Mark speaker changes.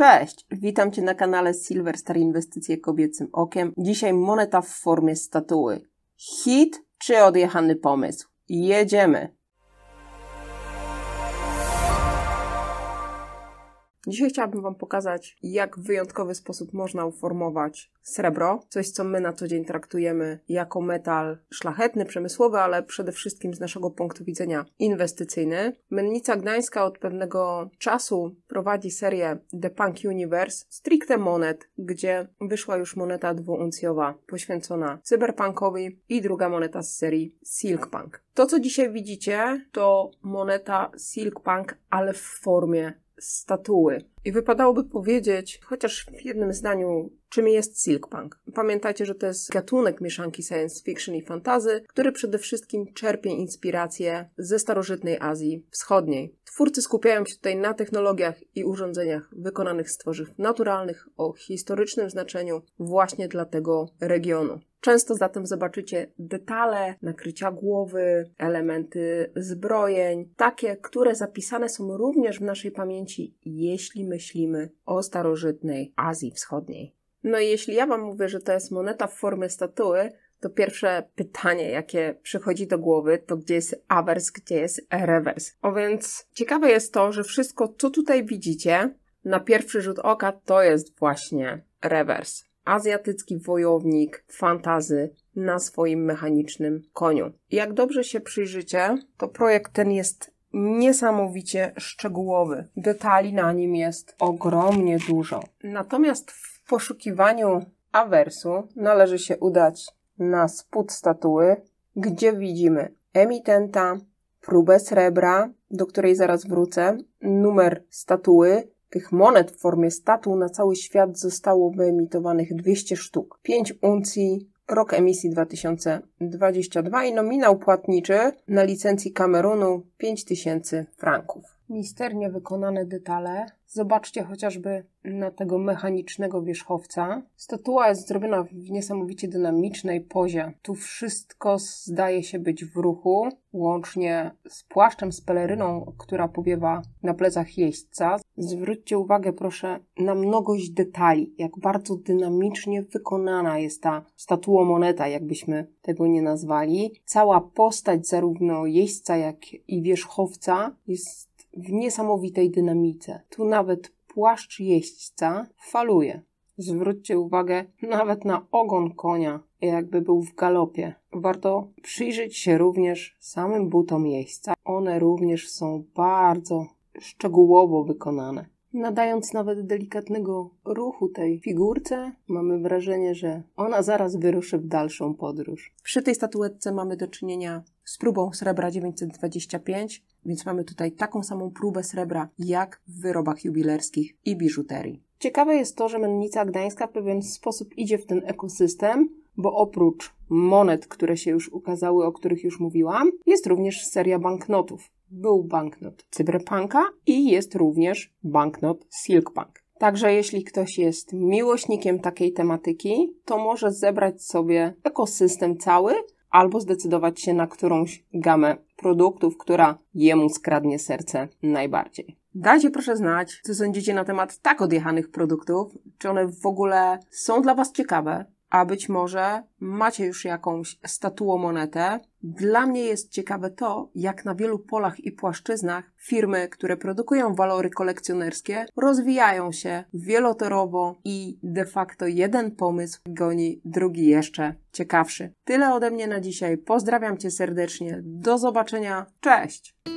Speaker 1: Cześć! Witam Cię na kanale Silver Star Inwestycje Kobiecym Okiem. Dzisiaj moneta w formie statuły. Hit czy odjechany pomysł? Jedziemy! Dzisiaj chciałabym Wam pokazać, jak w wyjątkowy sposób można uformować srebro, coś co my na co dzień traktujemy jako metal szlachetny, przemysłowy, ale przede wszystkim z naszego punktu widzenia inwestycyjny. Mennica Gdańska od pewnego czasu prowadzi serię The Punk Universe, stricte monet, gdzie wyszła już moneta dwuuncjowa poświęcona cyberpunkowi i druga moneta z serii Silk Punk. To, co dzisiaj widzicie, to moneta Silk Punk, ale w formie statuły. I wypadałoby powiedzieć, chociaż w jednym zdaniu, czym jest silkpunk. Pamiętajcie, że to jest gatunek mieszanki science fiction i fantazy, który przede wszystkim czerpie inspirację ze starożytnej Azji Wschodniej. Twórcy skupiają się tutaj na technologiach i urządzeniach wykonanych z tworzyw naturalnych o historycznym znaczeniu właśnie dla tego regionu. Często zatem zobaczycie detale nakrycia głowy, elementy zbrojeń, takie, które zapisane są również w naszej pamięci, jeśli myślimy o starożytnej Azji Wschodniej. No i jeśli ja Wam mówię, że to jest moneta w formie statuły, to pierwsze pytanie, jakie przychodzi do głowy, to gdzie jest awers, gdzie jest rewers. O więc ciekawe jest to, że wszystko, co tutaj widzicie, na pierwszy rzut oka to jest właśnie rewers azjatycki wojownik fantazy na swoim mechanicznym koniu. Jak dobrze się przyjrzycie, to projekt ten jest niesamowicie szczegółowy. Detali na nim jest ogromnie dużo. Natomiast w poszukiwaniu awersu należy się udać na spód statuły, gdzie widzimy emitenta, próbę srebra, do której zaraz wrócę, numer statuły, tych monet w formie statu na cały świat zostało wyemitowanych 200 sztuk. 5 uncji, rok emisji 2022 i nominał płatniczy na licencji Kamerunu 5000 franków misternie wykonane detale. Zobaczcie chociażby na tego mechanicznego wierzchowca. Statua jest zrobiona w niesamowicie dynamicznej pozie. Tu wszystko zdaje się być w ruchu, łącznie z płaszczem, z peleryną, która powiewa na plecach jeźdźca. Zwróćcie uwagę proszę na mnogość detali, jak bardzo dynamicznie wykonana jest ta statua moneta, jakbyśmy tego nie nazwali. Cała postać zarówno jeźdźca, jak i wierzchowca jest w niesamowitej dynamice. Tu nawet płaszcz jeźdźca faluje. Zwróćcie uwagę nawet na ogon konia, jakby był w galopie. Warto przyjrzeć się również samym butom jeźdźca. One również są bardzo szczegółowo wykonane. Nadając nawet delikatnego ruchu tej figurce, mamy wrażenie, że ona zaraz wyruszy w dalszą podróż. Przy tej statuetce mamy do czynienia z próbą srebra 925, więc mamy tutaj taką samą próbę srebra jak w wyrobach jubilerskich i biżuterii. Ciekawe jest to, że mennica gdańska w pewien sposób idzie w ten ekosystem, bo oprócz monet, które się już ukazały, o których już mówiłam, jest również seria banknotów. Był banknot cyberpunka i jest również banknot silkpunk. Także jeśli ktoś jest miłośnikiem takiej tematyki, to może zebrać sobie ekosystem cały, albo zdecydować się na którąś gamę produktów, która jemu skradnie serce najbardziej. Dajcie proszę znać, co sądzicie na temat tak odjechanych produktów, czy one w ogóle są dla Was ciekawe, a być może macie już jakąś monetę? Dla mnie jest ciekawe to, jak na wielu polach i płaszczyznach firmy, które produkują walory kolekcjonerskie, rozwijają się wielotorowo i de facto jeden pomysł goni drugi jeszcze ciekawszy. Tyle ode mnie na dzisiaj. Pozdrawiam Cię serdecznie. Do zobaczenia. Cześć!